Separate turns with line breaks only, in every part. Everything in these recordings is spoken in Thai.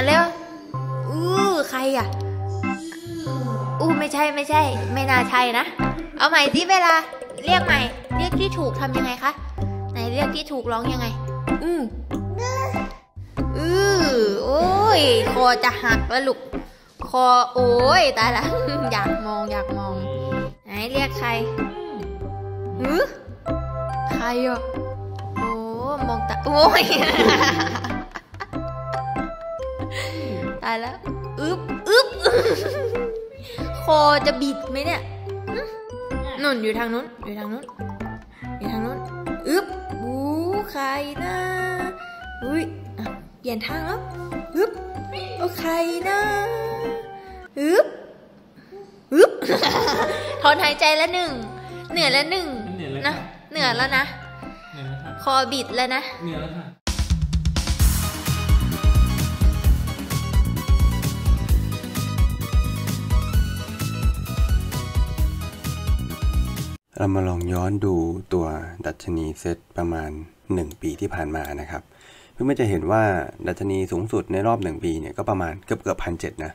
อนเร็วอู้ใครอ่ะอู้ไม่ใช่ไม่ใช่ ไม่น่าใช่นะ เอาใหม่สิเวลา เรียกใหม่ เรียกที่ถูกทำยังไงคะไหนเรียกที่ถูกร้องยังไง อืออือโอ้ยคอจะหักแล้วลูกคอโอ้ยตายละอยากมองอยากมองไหนเรียกใครหือใครอ่ะโอ้มองตาโอ้ยตายแล้ว อึ๊บ อึ๊บ คอจะบิดไหมเนี่ยนุ่นอยู่ทางนู้น อยู่ทางนู้น อยู่ทางนู้น อึ๊บบูใครนะ อุ้ยเปลี่ยนทางแล้วอึ๊บโอใครนะอึ๊บอึ๊บถอนหายใจแล้วหนึ่งเหนื่อยแล้วหนึ่งนะ เหนื่อยแล้วนะ คอบิดแล้วนะ เหนื่อยแล้วค่ะเรามาลองย้อนดูตัวดัชนีเซตประมาณ 1 ปีที่ผ่านมานะครับ เพื่อจะเห็นว่าดัชนีสูงสุดในรอบ 1 ปีเนี่ยก็ประมาณเกือบเกือบพันเนะ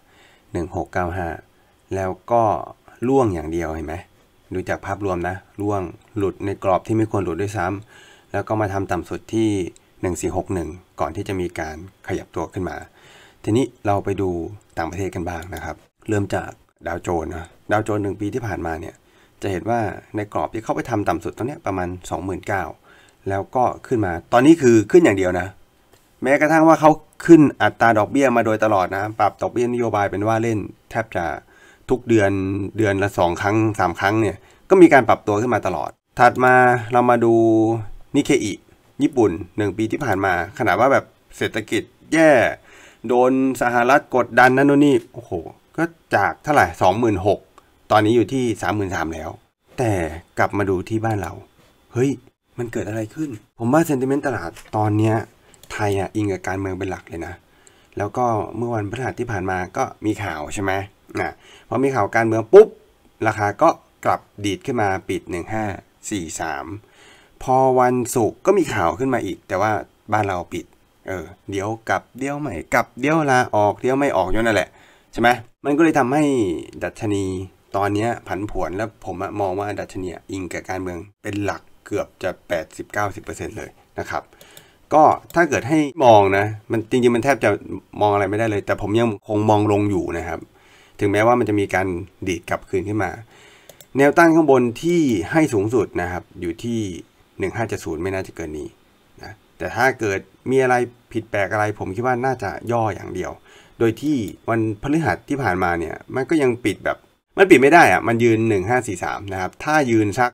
1695 แล้วก็ล่วงอย่างเดียวเห็นไหมดูจากภาพรวมนะล่วงหลุดในกรอบที่ไม่ควรหลุดด้วยซ้ำ แล้วก็มาทำต่ำสุดที่ 1461 ก่อนที่จะมีการขยับตัวขึ้นมา ทีนี้เราไปดูต่างประเทศกันบ้างนะครับ เริ่มจากดาวโจนส์นะดาวโจนส์หนึ่งปีที่ผ่านมาเนี่ยจะเห็นว่าในกรอบที่เข้าไปทำต่ำสุดตรงนี้ประมาณ 2 9 0ห0แล้วก็ขึ้นมา ตอนนี้คือขึ้นอย่างเดียวนะ แม้กระทั่งว่าเขาขึ้นอัตราดอกเบี้ยมาโดยตลอดนะ ปรับดอกเบี้ยนโยบายเป็นว่าเล่นแทบจะทุกเดือนเดือนละ 2 ครั้ง 3 ครั้งเนี่ย ก็มีการปรับตัวขึ้นมาตลอด ถัดมาเรามาดูนิเคอิ ญี่ปุ่น 1 ปีที่ผ่านมา ขนาดว่าแบบเศรษฐกิจแย่ โดนสหรัฐกดดันนั่นนู่นนี่ โอ้โห ก็จากเท่าไหร่26,000ตอนนี้อยู่ที่สามหมื่นสามแล้ว แต่กลับมาดูที่บ้านเรา เฮ้ย มันเกิดอะไรขึ้น ผมว่าเซนติเมนต์ตลาดตอนเนี้ยไทยอ่ะอิงกับการเมืองเป็นหลักเลยนะ แล้วก็เมื่อวันพฤหัสที่ผ่านมาก็มีข่าวใช่ไหมนะพอมีข่าวการเมืองปุ๊บ ราคาก็กลับดีดขึ้นมาปิดหหนึ่ง้าสี่สามพอวันศุกร์ก็มีข่าวขึ้นมาอีก แต่ว่าบ้านเราปิด เออ เดี๋ยวกลับเดี๋ยวใหม่กลับเดี๋ยวลาออกเดี๋ยวไม่ออกอยู่นั่นแหละ ใช่ไหมมันก็เลยทำให้ดัชนีตอนนี้ผันผวนแล้วผมมองว่าดัชนีอิงกับการเมืองเป็นหลักเกือบจะ 80-90%เลยนะครับ ก็ถ้าเกิดให้มองนะมันจริงๆมันแทบจะมองอะไรไม่ได้เลย แต่ผมยังคงมองลงอยู่นะครับ ถึงแม้ว่ามันจะมีการดีดกลับคืนขึ้นมา แนวตั้งข้างบนที่ให้สูงสุดนะครับอยู่ที่ 1570ไม่น่าจะเกินนี้นะแต่ถ้าเกิดมีอะไรผิดแปลกอะไรผมคิดว่าน่าจะย่ออย่างเดียว โดยที่วันพฤหัสที่ผ่านมาเนี่ยมันก็ยังปิดแบบมันปิดไม่ได้อะมันยืน 1543 นะครับ ถ้ายืนสัก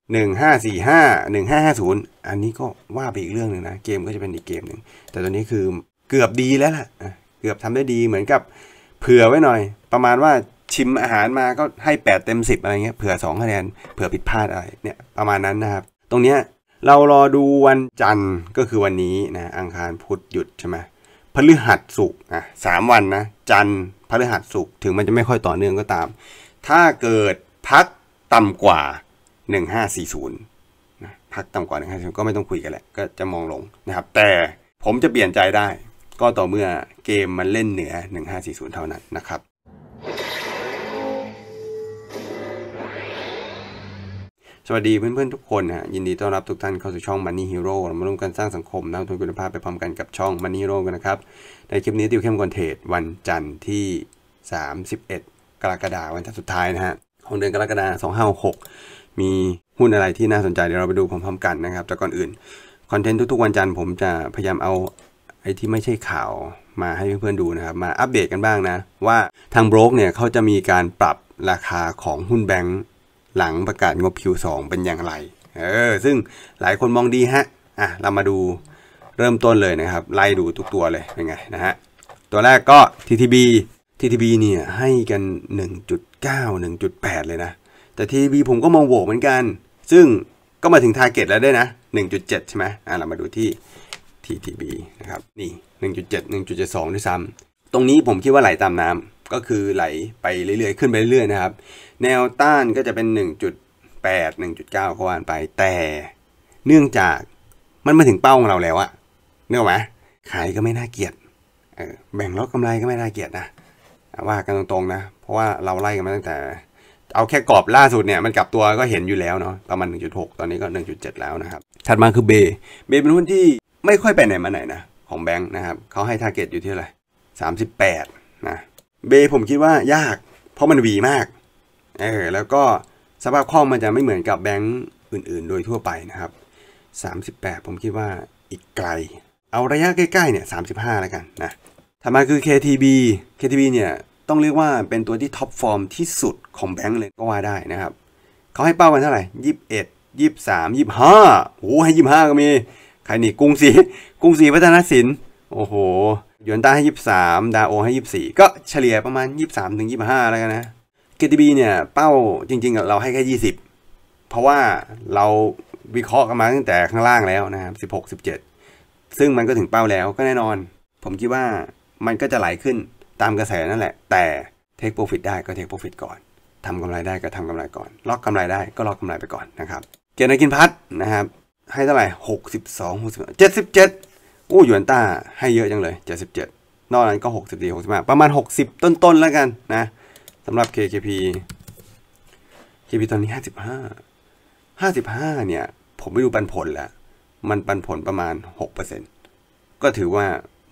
1545 1550 อันนี้ก็ว่าไปอีกเรื่องหนึ่งนะ เกมก็จะเป็นอีกเกมหนึ่ง แต่ตอนนี้คือเกือบดีแล้วล่ะ เกือบทำได้ดีเหมือนกับ เผื่อไว้หน่อย ประมาณว่าชิมอาหารมาก็ให้8เต็ม 10 อะไรเงี้ย เผื่อ2คะแนน เผื่อผิดพลาดอะไร เนี่ยประมาณนั้นนะครับ ตรงเนี้ยเรารอดูวันจันทร์ก็คือวันนี้นะ อังคารพุธหยุดใช่ไหมพฤหัสสุกอ่ะสามวันนะ จันทร์พฤหัสสุกถึงมันจะไม่ค่อยต่อเนื่องก็ตามถ้าเกิดพักต่ำกว่า 1540นะพักต่ำกว่า 1540 ก็ไม่ต้องคุยกันแหละ ก็จะมองลงนะครับ แต่ผมจะเปลี่ยนใจได้ ก็ต่อเมื่อเกมมันเล่นเหนือ 1540 เท่านั้นนะครับ สวัสดีเพื่อนๆทุกคนฮะยินดีต้อนรับทุกท่านเข้าสู่ช่อง Money Hero เรามาร่วมกันสร้างสังคมนักทุนคุณภาพไปพร้อมกันกับช่อง Money Hero กันนะครับในคลิปนี้ติวเข้มคอนเทนต์วันจันทร์ที่31กรกฎาคมวันสุดท้ายนะฮะของเดือนกรกฎาสอง5 6 มีหุ้นอะไรที่น่าสนใจเดี๋ยวเราไปดูพร้อมๆกันนะครับแต่ก่อนอื่น คอนเทนต์ทุกๆวันจันทร์ผมจะพยายามเอาไอ้ที่ไม่ใช่ข่าวมาให้เพื่อนๆดูนะครับ มาอัปเดตกันบ้างนะ ว่าทางโบรกเนี่ย เขาจะมีการปรับราคาของหุ้นแบงก์หลังประกาศงบ Q2 เป็นอย่างไรเออซึ่งหลายคนมองดีฮะอ่ะเรามาดูเริ่มต้นเลยนะครับไล่ดูทุกตัวเลยเป็นไงนะฮะตัวแรกก็ TTB TTB เนี่ยให้กัน 1.9 1.8 เลยนะแต่ TTB ผมก็มองโหวเหมือนกัน ซึ่งก็มาถึงทาร์เก็ตแล้วด้วยนะ 1.7 ใช่ไหมอ่ะเรามาดูที่ TTB นะครับนี่1.7 1.72 ด้วยซ้ำตรงนี้ผมคิดว่าไหลตามน้ำก็คือไหลไปเรื่อยๆ ขึ้นไปเรื่อยๆนะครับ แนวต้านก็จะเป็น 1.8 1.9ข็ว่านไปแต่เนื่องจากมันมาถึงเป้าของเราแล้วอะเนอะไหมขายก็ไม่น่าเกียดแบ่งลดกำไรก็ไม่น่าเกียดนะว่ากันตรงๆนะ เพราะว่าเราไล่กันมาตั้งแต่ เอาแค่กรอบล่าสุดเนี่ย มันกลับตัวก็เห็นอยู่แล้วเนาะประมาณ1.6 ตอนนี้ก็ 1.7 แล้วนะครับ ถัดมาคือเบเบเป็นหุ้นที่ไม่ค่อยไปไหนมาไหนนะ ของแบงค์นะครับเขาให้ทาร์เก็ตอยู่ที่อะไร 38 นะเบผมคิดว่ายาก เพราะมันวีมากเออแล้วก็สภาพคล่องมันจะไม่เหมือนกับแบงค์อื่นๆ โดยทั่วไปนะครับ 38 ผมคิดว่าอีกไกล เอาระยะใกล้ๆเนี่ย 35แล้วกันนะถัดมาคือ KTB KTB เนี่ยต้องเรียกว่าเป็นตัวที่ท็อปฟอร์มที่สุดของแบงค์เลยก็ว่าได้นะครับ เขาให้เป้ากันเท่าไหร่ยี่สิบเอ็ดยี่สิบสามยี่สิบห้าโอ้ให้ยี่สิบห้าก็มี ใครนี่กรุงศรีกรุงศรีพัฒนสิน โอ้โหยวนต้าให้ยี่สิบสามดาโอให้ยี่สิบสี่ก็เฉลี่ยประมาณยี่สิบสามถึงยี่สิบห้าแล้วกันนะเกตีบีเนี่ย เป้าจริงๆเราให้แค่ยี่สิบเพราะว่าเราวิเคราะห์กันมาตั้งแต่ข้างล่างแล้วนะครับสิบหกสิบเจ็ดซึ่งมันก็ถึงเป้าแล้วก็แน่นอน ผมคิดว่ามันก็จะไหลขึ้นตามกระแสนั่นแหละ แต่เทคโปรฟิตได้ก็เทคโปรฟิตก่อน ทำกำไรได้ก็ทำกำไรก่อน ล็อกกำไรได้ก็ล็อกกำไรไปก่อนนะครับ เกียรติกินพัดนะครับ ให้เท่าไหร่หกสิบสองหกสิบเจ็ดสิบเจ็ดอู้หยวนต้าให้เยอะจังเลยเจ็ดสิบเจ็ดนอกนั้นก็หกสิบดีหกสิบห้าประมาณหกสิบต้นๆแล้วกันนะสำหรับ KKP KKP ตอนนี้ห้าสิบห้าห้าสิบห้าเนี่ยผมไปดูปันผลแล้ว มันปันผลประมาณหกเปอร์เซ็นต์ก็ถือว่า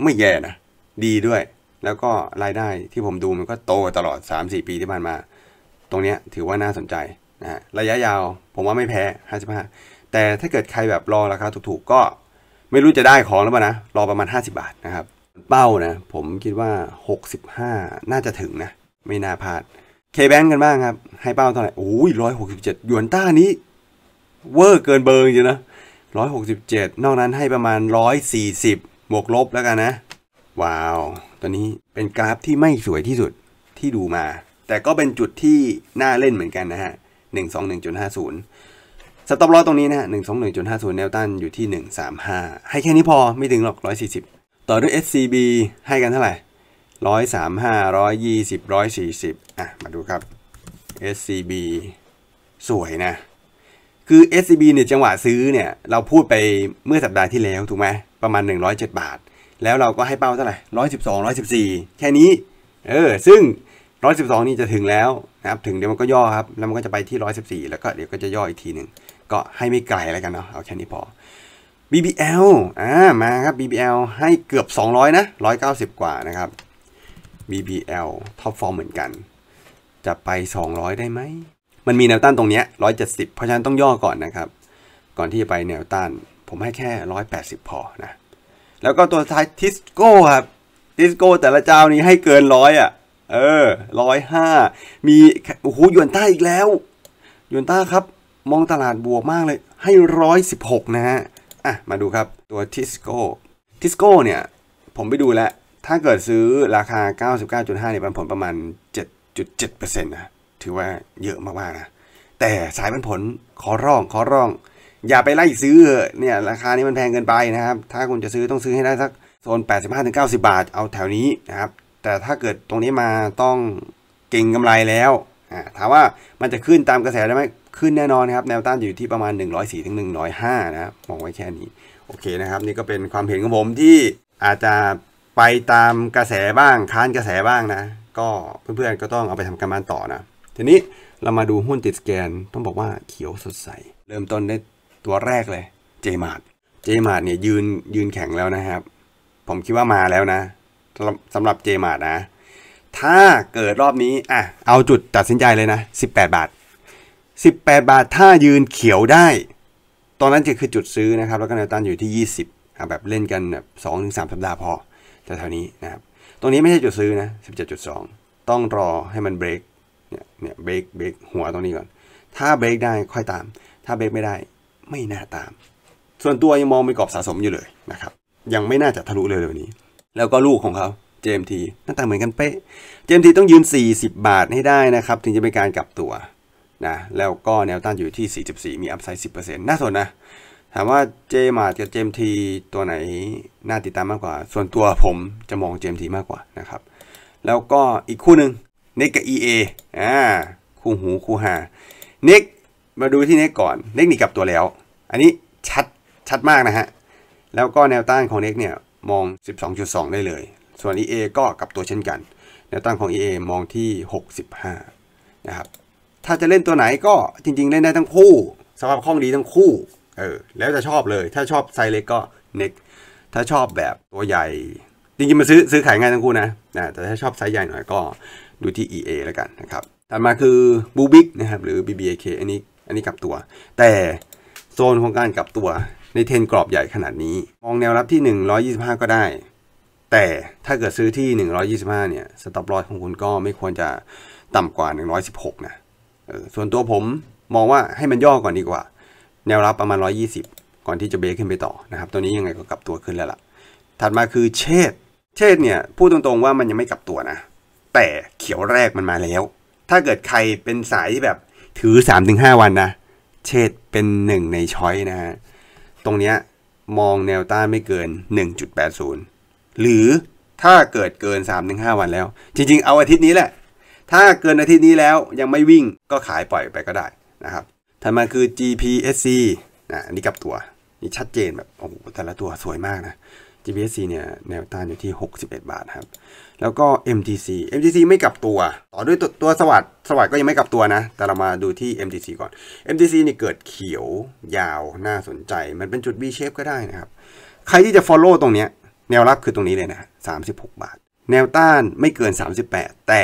ไม่แย่นะ ดีด้วยแล้วก็รายได้ที่ผมดูมันก็โตตลอด 3-4 ปีที่ผ่านมา ตรงนี้ถือว่าน่าสนใจนะระยะยาวผมว่าไม่แพ้ 55 แต่ถ้าเกิดใครแบบรอราคาถูก ๆก็ไม่รู้จะได้ของแล้วป่ะนะ รอประมาณ 50 บาทนะครับ เป้านะผมคิดว่า 65 น่าจะถึงนะ ไม่น่าพลาดเคแบงกันบ้างครับ ให้เป้าเท่าไหร่โอ้ยร้อยหกสิบเจ็ดยวนต้านี้เวอร์เกินเบอร์จริงนะร้อยหกสิบเจ็ดนอกนั้นให้ประมาณร้อยสี่สิบบวกลบแล้วกันนะว้าวตอนนี้เป็นกราฟที่ไม่สวยที่สุดที่ดูมา แต่ก็เป็นจุดที่น่าเล่นเหมือนกันนะฮะหนึ่งสอหนึ่งจุดห้าศูนย์สต็อปลอตรงนี้นะหนึ่งสองหนึ่งจุดห้าศูนย์แนวต้านอยู่ที่หนึ่งสามห้าให้แค่นี้พอไม่ถึงหรอกร้อยสี่สิบต่อด้วย SCB ให้กันเท่าไหร่ร้อยสามห้าร้อยยี่สิบร้อยสี่สิบอ่ะมาดูครับ SCB สวยนะ คือ SCB เนี่ยจังหวะซื้อเนี่ย เราพูดไปเมื่อสัปดาห์ที่แล้วถูกไหมประมาณ 107 บาทแล้วเราก็ให้เป้าเท่าไหร่ร้อยสิบสองร้อยสิบสี่แค่นี้ เออ ซึ่งร้อยสิบสองนี่จะถึงแล้วนะครับ ถึงเดี๋ยวมันก็ย่อครับ แล้วมันก็จะไปที่ร้อยสิบสี่แล้วก็เดี๋ยวก็จะย่ออีกทีหนึ่งก็ให้ไม่ไกลอะไรกันเนาะ เอาแค่นี้พอ BBL อ่า มาครับ BBL ให้เกือบ 200 นะ 190 กว่านะครับ BBL ท็อปฟอร์มเหมือนกัน จะไป 200 ได้ไหม มันมีแนวต้านตรงเนี้ย170 เพราะฉะนั้นต้องย่อก่อนนะครับ ก่อนที่จะไปแนวต้าน ผมให้แค่ 180 พอ นะแล้วก็ตัวท้ายทิสโก้ครับ ทิสโก้ แต่ละเจ้านี้ให้เกินร้อยอ่ะ เออร้อยห้า มี โอ้โหยวนต้าอีกแล้วยวนต้าครับ มองตลาดบวกมากเลย ให้ร้อยสิบหกนะฮะ อ่ะ มาดูครับตัวทิสโก้ ทิสโก้เนี่ย ผมไปดูแล้ว ถ้าเกิดซื้อราคา 99.5เนี่ยปันผลประมาณ 7.7%นะ ถือว่าเยอะมากๆนะ แต่สายปันผลขอร้อง ขอร้องอย่าไปไล่ซื้อเนี่ยราคานี้มันแพงเกินไปนะครับถ้าคุณจะซื้อต้องซื้อให้ได้สักโซน 85-90 บาทเอาแถวนี้นะครับแต่ถ้าเกิดตรงนี้มาต้องเก่งกำไรแล้วถามว่ามันจะขึ้นตามกระแสได้ไหมขึ้นแน่นอนครับแนวต้านอยู่ที่ประมาณ 104ถึง105 นะครับมองไว้แค่นี้โอเคนะครับนี่ก็เป็นความเห็นของผมที่อาจจะไปตามกระแสบ้าง ค้านกระแสบ้างนะ ก็เพื่อนๆก็ต้องเอาไปทำการบ้านต่อนะ ทีนี้เรามาดูหุ้นติดสแกนต้องบอกว่าเขียวสดใสเริ่มต้นได้ตัวแรกเลย เจมาร์ดเจมาร์ดเนี่ยยืนยืนแข็งแล้วนะครับ ผมคิดว่ามาแล้วนะสำหรับเจมาร์ดนะ ถ้าเกิดรอบนี้ อ่ะ เอาจุดตัดสินใจเลยนะ 18 บาท 18 บาทถ้ายืนเขียวได้ ตอนนั้นจะคือจุดซื้อนะครับ แล้วก็แนวต้านอยู่ที่ 20แบบเล่นกันแบบสองถึงสามสัปดาห์พอ แต่แถวนี้นะครับ ตรงนี้ไม่ใช่จุดซื้อนะ 17.2 ต้องรอให้มันเบรกเนี่ยเนี่ยเบรก เบรกหัวตรงนี้ก่อน ถ้าเบรกได้ค่อยตาม ถ้าเบรกไม่ได้ไม่น่าตาม ส่วนตัวยังมองเป็นกรอบสะสมอยู่เลยนะครับ ยังไม่น่าจะทะลุเลยเ๋ยวนี้ แล้วก็ลูกของเขา JMT หน้าตาเหมือนกันเป๊ะ JMT ต้องยืน 40 บาทให้ได้นะครับ ถึงจะเป็นการกลับตัวนะ แล้วก็แนวต้านอยู่ที่ 44 มีอัพไซด์ 10%น่าสนนะ ถามว่า j m a r t กับ JMT ตัวไหน น่าติดตามมากกว่า ส่วนตัวผมจะมอง JMT มากกว่านะครับ แล้วก็อีกคู่หนึ่ง n น็กับ EA อ่า คู่หูคู่หา n ็กมาดูที่เน็กก่อนเน็กหนีกลับตัวแล้ว อันนี้ ชัดชัดมากนะฮะ แล้วก็แนวต้านของเน็กเนี่ย มอง 12.2 ได้เลย ส่วน EA ก็กลับตัวเช่นกัน แนวต้านของ EA มองที่ 65 นะครับ ถ้าจะเล่นตัวไหนก็จริงๆ เล่นได้ทั้งคู่สภาพคล่องดีทั้งคู่ เออ แล้วจะชอบเลย ถ้าชอบไซเล็กก็เน็กถ้าชอบแบบตัวใหญ่ จริงๆมาซื้อซื้อขายง่ายทั้งคู่นะนะ แต่ถ้าชอบไซส์ใหญ่หน่อยก็ ดูที่ EA แล้วกันนะครับถัดมาคือบูบิกนะครับหรือ BBAK อันนี้อันนี้กลับตัว แต่โซนของการกลับตัว ในเทนกรอบใหญ่ขนาดนี้ มองแนวรับที่ 125 ก็ได้ แต่ถ้าเกิดซื้อที่ 125 เนี่ยสต็อปลอสของคุณก็ไม่ควรจะต่ำกว่า 116นะออส่วนตัวผมมองว่าให้มันย่อก่อนดีกว่า แนวรับประมาณ 120 ก่อนที่จะเบรกขึ้นไปต่อนะครับ ตัวนี้ยังไงก็กลับตัวขึ้นแล้วล่ะถัดมาคือเชดเชดเนี่ยพูดตรงๆว่ามันยังไม่กลับตัวนะ แต่เขียวแรกมันมาแล้ว ถ้าเกิดใครเป็นสายที่แบบถือ 3-5 วันนะเชดเป็นหนึ่งในช้อยนะฮะตรงเนี้ยมองแนวต้านไม่เกิน 1.80 หรือถ้าเกิดเกิน 3-5 วันแล้ว จริง ๆเอาอาทิตย์นี้แหละ ถ้าเกินอาทิตย์นี้แล้วยังไม่วิ่งก็ขายปล่อยไปก็ได้นะครับ ถัดมาคือ GPSC นะอันนี้กับตัว นี่ชัดเจนแบบโอ้โหแต่ละตัวสวยมากนะ GBSC เนี่ยแนวต้านอยู่ที่ 61 บาทครับแล้วก็ MTC MTC ไม่กลับตัว ต่อด้วยตัวตัวสวัสดสวัสดก็ยังไม่กลับตัวนะแต่เรามาดูที่ MTC ก่อน MTC นี่เกิดเขียวยาวน่าสนใจ มันเป็นจุด V shape ก็ได้นะครับ ใครที่จะ follow ตรงเนี้ยแนวรับคือตรงนี้เลยนะ36 บาท แนวต้านไม่เกิน 38 แต่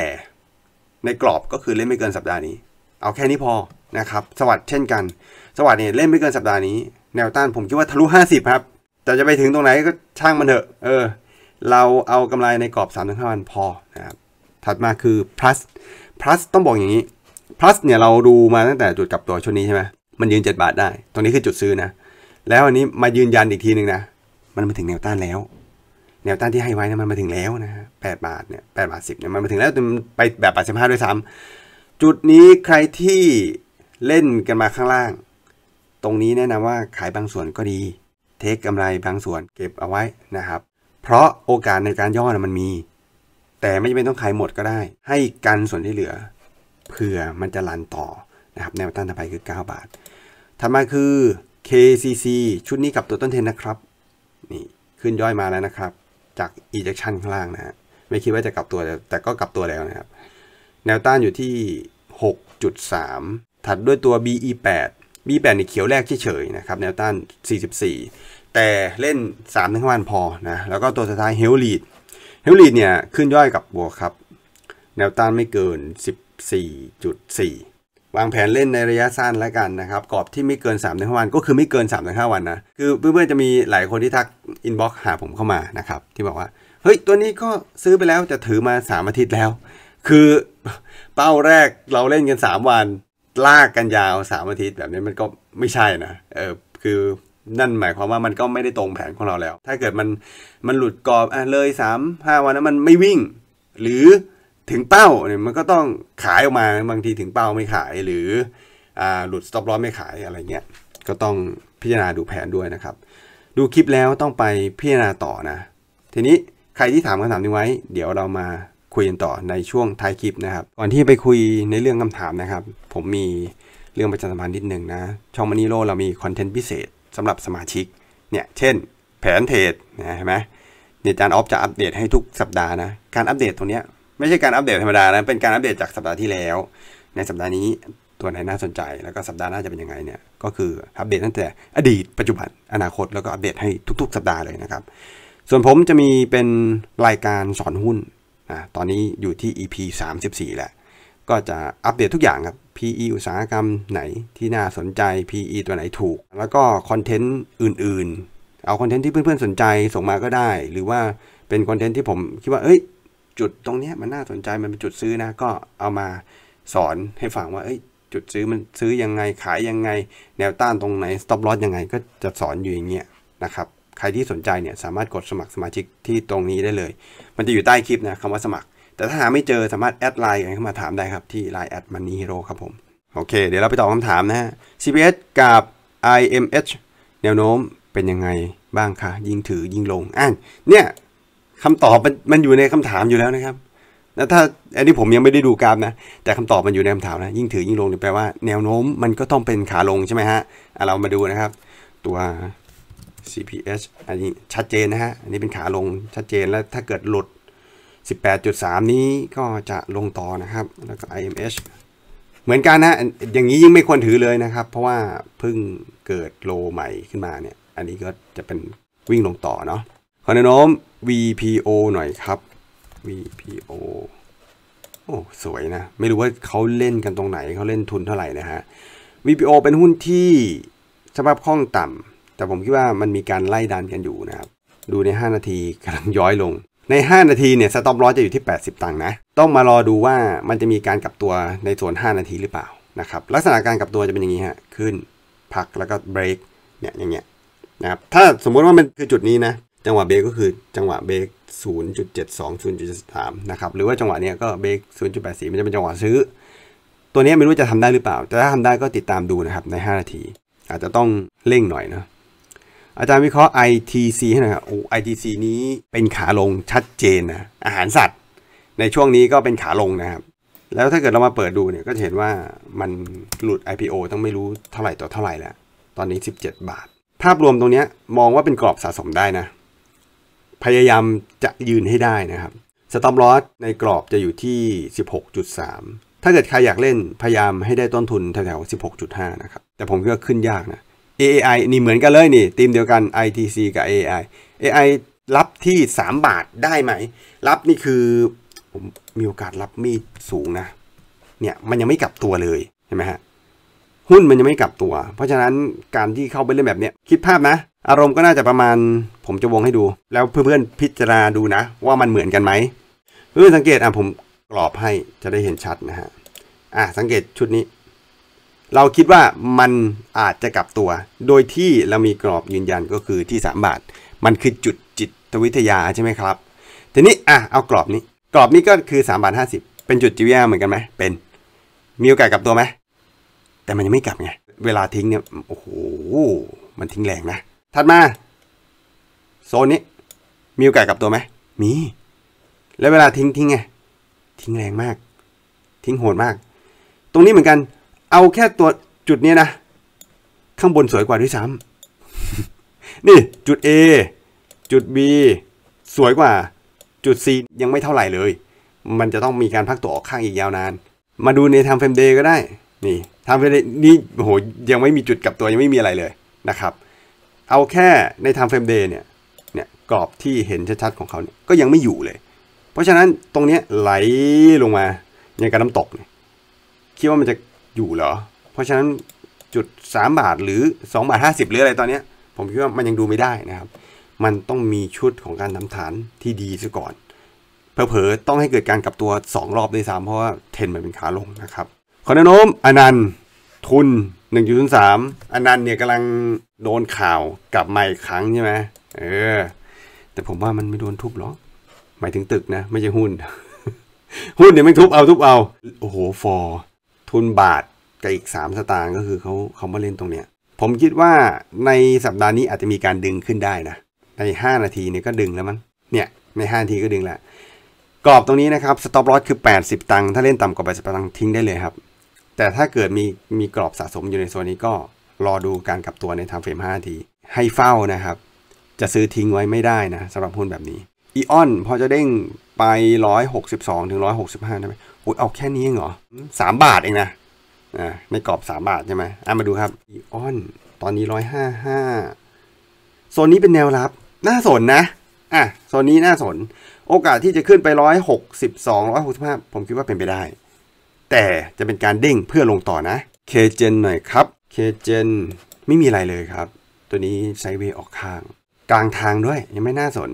ในกรอบก็คือเล่นไม่เกินสัปดาห์นี้ เอาแค่นี้พอนะครับสวัสดเช่นกัน สวัสดเนี่ยเล่นไม่เกินสัปดาห์นี้ แนวต้านผมคิดว่าทะลุ 50ครับแต่จะไปถึงตรงไหนก็ช่างมันเถอะ เออ เราเอากำไรในกรอบ3ามถึงห้าวันพอนะครับ ถัดมาคือ plus plus ต้องบอกอย่างนี้ plus เนี่ยเราดูมาตั้งแต่จุดกลับตัวช่วงนี้ใช่ไหมมันยืน 7 บาทได้ ตรงนี้คือจุดซื้อนะ แล้วอันนี้มายืนยันอีกทีหนึ่งนะ มันมาถึงแนวต้านแล้ว แนวต้านที่ให้ไว้นะมันมาถึงแล้วนะแปดบาทเนี่ยแปดบาทสิบเนี่ยมันมาถึงแล้วไปแบบบาทสิบห้าด้วยซ้ำจุดนี้ใครที่เล่นกันมาข้างล่าง ตรงนี้แนะนำว่าขายบางส่วนก็ดีเทคกำไรบางส่วนเก็บเอาไว้นะครับ เพราะโอกาสในการย่อนมันมี แต่ไม่จำเป็นต้องขายหมดก็ได้ ให้กันส่วนที่เหลือ เผื่อมันจะรันต่อนะครับ แนวต้านต่อไปคือ 9 บาทถัดมาคือ KCC ชุดนี้กับตัวต้นเทนนะครับ นี่ขึ้นย่อยมาแล้วนะครับ จาก ejection ข้างล่างนะฮะไม่คิดว่าจะกลับตัวแต่ก็กลับตัวแล้วนะครับ แนวต้านอยู่ที่ 6.3ถัดด้วยตัว BE8 มีแบนอีกเขียวแรกเฉยๆนะครับแนวต้าน 44 แต่เล่น3ถึงวันพอนะ แล้วก็ตัวสุดท้ายเฮลลีดเฮลลีดเนี่ยขึ้นย่อยกับบวกครับ แนวต้านไม่เกิน 14.4 วางแผนเล่นในระยะสั้นแล้วกันนะครับ กรอบที่ไม่เกิน3ามถึงวันก็คือไม่เกิน3ามถึงวันนะ คือเพื่อนๆจะมีหลายคนที่ทักอินบ็อกซ์หาผมเข้ามานะครับที่บอกว่า เฮ้ยตัวนี้ก็ซื้อไปแล้วจะถือมา 3 อาทิตย์แล้ว คือเป้าแรกเราเล่นกัน 3 วันลากกันยาวสามอาทิตย์แบบนี้มันก็ไม่ใช่นะเออคือนั่นหมายความว่ามันก็ไม่ได้ตรงแผนของเราแล้ว ถ้าเกิดมันมันหลุดกรอบอ่ะเลยสามห้าวันนั้นมันไม่วิ่ง หรือถึงเป้าเนี่ยมันก็ต้องขายออกมาบางทีถึงเป้าไม่ขายหรืออ่าหลุดสต็อปลอไม่ขายอะไรเงี้ยก็ต้องพิจารณาดูแผนด้วยนะครับ ดูคลิปแล้วต้องไปพิจารณาต่อนะทีนี้ใครที่ถามคำถามนี้ไว้ เดี๋ยวเรามาคุยกันต่อในช่วงท้ายคลิปนะครับ ก่อนที่ไปคุยในเรื่องคำถามนะครับ ผมมีเรื่องประชาสัมพันธ์นิดหนึ่งนะ ช่องมานิโรเรามีคอนเทนต์พิเศษสำหรับสมาชิก เนี่ย เช่นแผนเทรดนะใช่ไหมเนอาจารย์ออฟจะอัปเดตให้ทุกสัปดาห์นะ การอัปเดตตัวเนี้ยไม่ใช่การอัปเดตธรรมดานะเป็นการอัปเดตจากสัปดาห์ที่แล้ว ในสัปดาห์นี้ตัวไหนน่าสนใจ แล้วก็สัปดาห์หน้าจะเป็นยังไงเนี่ย ก็คืออัปเดตตั้งแต่อดีต ปัจจุบัน อนาคต แล้วก็อัปเดตให้ทุกๆสัปดาห์เลยนะครับ ส่วนผมจะมีเป็นรายการสอนหุ้นนะตอนนี้อยู่ที่ EP 34แหละ ก็จะอัปเดตทุกอย่างครับ PE อุตสาหกรรมไหนที่น่าสนใจ PE ตัวไหนถูก แล้วก็คอนเทนต์อื่นๆ เอาคอนเทนต์ที่เพื่อนๆ สนใจส่งมาก็ได้ หรือว่าเป็นคอนเทนต์ที่ผมคิดว่าเอ้ย จุดตรงนี้มันน่าสนใจ มันเป็นจุดซื้อนะ ก็เอามาสอนให้ฟังว่า เอ้ย จุดซื้อมันซื้อยังไง ขายยังไง แนวต้านตรงไหนสต็อปลอสยังไง ก็จะสอนอยู่อย่างเงี้ยนะครับครที่สนใจเนี่ยสามารถกดสมัครสมาชิกที่ตรงนี้ได้เลย มันจะอยู่ใต้คลิปนะคำว่าสมัคร แต่ถ้าหาไม่เจอสามารถแอดไลน์กันเข้ามาถามได้ครับ ที่ไลน์แอดมันนี่ฮีโร่ครับผม โอเค เดี๋ยวเราไปตอบคำถามนะฮะ CPS กับ IMH แนวโน้มเป็นยังไงบ้างคะยิงถือยิงลงอ่นเนี่ยคำตอบมันมันอยู่ในคำถามอยู่แล้วนะครับนะถ้าอันนี้ผมยังไม่ได้ดูกราฟนะแต่คำตอบมันอยู่ในคำถามนะยิ่งถือยิ่งลงเนี่ยแปลว่าแนวโน้มมันก็ต้องเป็นขาลงใช่ไหมฮะเรามาดูนะครับ ตัว CPH อันนี้ชัดเจนนะฮะ อันนี้เป็นขาลงชัดเจนแล้วถ้าเกิดหลุด 18.3 นี้ก็จะลงต่อนะครับ แล้วก็ IMH เหมือนกันนะ อย่างนี้ยิ่งไม่ควรถือเลยนะครับ เพราะว่า เพิ่งเกิดโลใหม่ขึ้นมาเนี่ย อันนี้ก็จะเป็นวิ่งลงต่อเนาะ ขอแนะนม VPO หน่อยครับ VPO
โอ้ สวยนะ
ไม่รู้ว่าเขาเล่นกันตรงไหน เขาเล่นทุนเท่าไหร่นะฮะ VPO เป็นหุ้นที่สภาพคล่องต่ำแต่ผมคิดว่ามันมีการไล่ดันกันอยู่นะครับ ดูใน 5 นาทีกำลังย้อยลง ใน 5 นาทีเนี่ยสต็อปลอจะอยู่ที่ 80 ตังค์นะ ต้องมารอดูว่ามันจะมีการกลับตัวในส่วน5 นาทีหรือเปล่า นะครับ ลักษณะการกลับตัวจะเป็นอย่างนี้ฮะ ขึ้นพักแล้วก็เบรก เนี่ย อย่างเงี้ยนะครับ ถ้าสมมุติว่ามันคือจุดนี้นะ จังหวะเบรกก็คือจังหวะเบรก0.72 0.73นะครับ หรือว่าจังหวะเนี้ยก็เบรก0.84มันจะเป็นจังหวะซื้อ ตัวนี้ไม่รู้จะทำได้หรือเปล่า แต่ถ้าทำได้ก็ติดตามดูนะครับใน 5 นาที อาจจะต้องเร่งหน่อยนะอาจารย์วิเคราะห์ ITC ให้หน่อยครับโอ้ ITC นี้เป็นขาลงชัดเจนนะ อาหารสัตว์ ในช่วงนี้ก็เป็นขาลงนะครับ แล้วถ้าเกิดเรามาเปิดดูเนี่ยก็จะเห็นว่ามันหลุด IPO ต้องไม่รู้เท่าไหร่ต่อเท่าไหร่แล้วตอนนี้ 17 บาท ภาพรวมตรงนี้มองว่าเป็นกรอบสะสมได้นะ พยายามจะยืนให้ได้นะครับสต็อปลอสในกรอบจะอยู่ที่ 16.3 ถ้าเกิดใครอยากเล่นพยายามให้ได้ต้นทุนแถวๆ16.5นะครับ แต่ผมคิดว่าขึ้นยากนะ a i นี่เหมือนกันเลยนี่ทีมเดียวกัน ITC กับ AI AI รับที่ 3 บาทได้ไหม รับนี่คือผมมีโอกาสรับมีดสูงนะ เนี่ย มันยังไม่กลับตัวเลยเห็นไหมฮะ หุ้นมันยังไม่กลับตัว เพราะฉะนั้นการที่เข้าไปเล่นแบบเนี้ยคิดภาพนะ อารมณ์ก็น่าจะประมาณ ผมจะวงให้ดู แล้วเพื่อนๆ พิจารณาดูนะ ว่ามันเหมือนกันไหมเพื่อนสังเกตอ่ะผมกรอบให้จะได้เห็นชัดนะฮะอ่ะสังเกตชุดนี้เราคิดว่ามันอาจจะกลับตัว โดยที่เรามีกรอบยืนยันก็คือที่ 3 บาท มันคือจุดจิตวิทยาใช่ไหมครับ ทีนี้อ่ะเอากรอบนี้ กรอบนี้ก็คือ3บาท50เป็นจุดจิตวิทยาเหมือนกันไหมเป็น มีโอกาสกลับตัวไหมแต่มันยังไม่กลับไง เวลาทิ้งเนี่ย โอ้โห มันทิ้งแรงนะ ถัดมา โซนนี้ มีโอกาสกลับตัวไหม มี แล้วเวลาทิ้งทิ้งไง ทิ้งแรงมาก ทิ้งโหดมาก ตรงนี้เหมือนกันเอาแค่ตัวจุดนี้นะ ข้างบนสวยกว่าด้วยซ้ำนี่จุด A จุด B สวยกว่าจุด C ยังไม่เท่าไหร่เลย มันจะต้องมีการพักตัวออกข้างอีกยาวนาน มาดูในทางเฟรมเดย์ก็ได้ นี่ทางเฟรมเดย์นี่โหยังไม่มีจุดกับตัวยังไม่มีอะไรเลยนะครับ เอาแค่ในทางเฟรมเดย์เนี่ย เนี่ยกรอบที่เห็นชัดๆของเขาเนี่ยก็ยังไม่อยู่เลย เพราะฉะนั้นตรงนี้ไหลลงมาอย่างกับน้ำตกเนี่ยคิดว่ามันจะอยู่เหรอ เพราะฉะนั้นจุดสามบาทหรือสองบาทห้าสิบหรืออะไรตอนนี้ผมคิดว่ามันยังดูไม่ได้นะครับ มันต้องมีชุดของการทำฐานที่ดีซะก่อน เผลอๆต้องให้เกิดการกลับตัว 2 รอบด้วยซ้ำเพราะว่าเทนมันเป็นขาลงนะครับ ขอแนะนำอนันต์ทุน 1.03อนันต์เนี่ยกำลังโดนข่าวกลับมาอีกครั้งใช่ไหม เออ แต่ผมว่ามันไม่โดนทุบหรอกหมายถึงตึกนะไม่ใช่หุ้น หุ้นเนี่ยมันทุบเอา ทุบเอา โอ้โหฟอร์ทุนบาทกับอีก 3 สตางค์ก็คือเขาเขามาเล่นตรงเนี้ยผมคิดว่าในสัปดาห์นี้อาจจะมีการดึงขึ้นได้นะใน5นาทีเนี่ยก็ดึงแล้วมั้งเนี่ยใน 5 นาทีก็ดึงและกรอบตรงนี้นะครับสต็อปลอสคือ 80 ตังค์ถ้าเล่นต่ำกว่า80ตังค์ทิ้งได้เลยครับ แต่ถ้าเกิดมีมีกรอบสะสมอยู่ในโซนนี้ก็รอดูการกลับตัวในทางเฟรม5นาที ให้เฝ้านะครับ จะซื้อทิ้งไว้ไม่ได้นะสำหรับหุ้นแบบนี้อีออนพอจะเด้งไป 162ถึง165ได้ไหมอุ้ยเอาแค่นี้เองเหรอสามบาทเองนะ อ่าไม่กรอบสามบาทใช่ไหมอ่ามาดูครับ อีออน ตอนนี้ร้อยห้าห้าโซนนี้เป็นแนวรับ น่าสนนะ อ่ะโซนนี้น่าสน โอกาสที่จะขึ้นไปร้อยหกสิบสองร้อยหกสิบห้าผมคิดว่าเป็นไปได้ แต่จะเป็นการเด้งเพื่อลงต่อนะ เคเจนหน่อยครับ เคเจน ไม่มีอะไรเลยครับ ตัวนี้ไซเว์ออกข้างกลางทางด้วยยังไม่น่าสน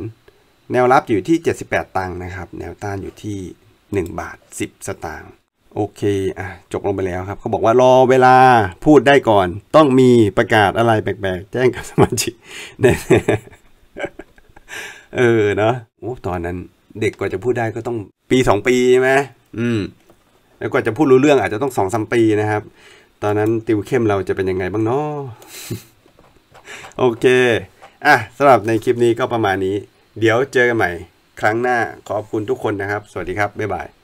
แนวรับอยู่ที่78ตังค์นะครับ แนวต้านอยู่ที่1 บาท 10สตางค์โอเคอ่ะจบลงไปแล้วครับเขาบอกว่ารอเวลาพูดได้ก่อนต้องมีประกาศอะไรแปลกๆ แจ้งกับสมาชิกเออเนาะโอ้ตอนนั้น เด็กกว่าจะพูดได้ก็ต้องปี 2 ปีใช่ไหมอืมแล้วกว่าจะพูดรู้เรื่องอาจจะต้องสองสามปีนะครับ ตอนนั้นติวเข้มเราจะเป็นยังไงบ้างเนาะโอเค อ่ะสำหรับในคลิปนี้ก็ประมาณนี้ เดี๋ยวเจอกันใหม่ครั้งหน้าขอบคุณทุกคนนะครับ สวัสดีครับ บ๊ายบาย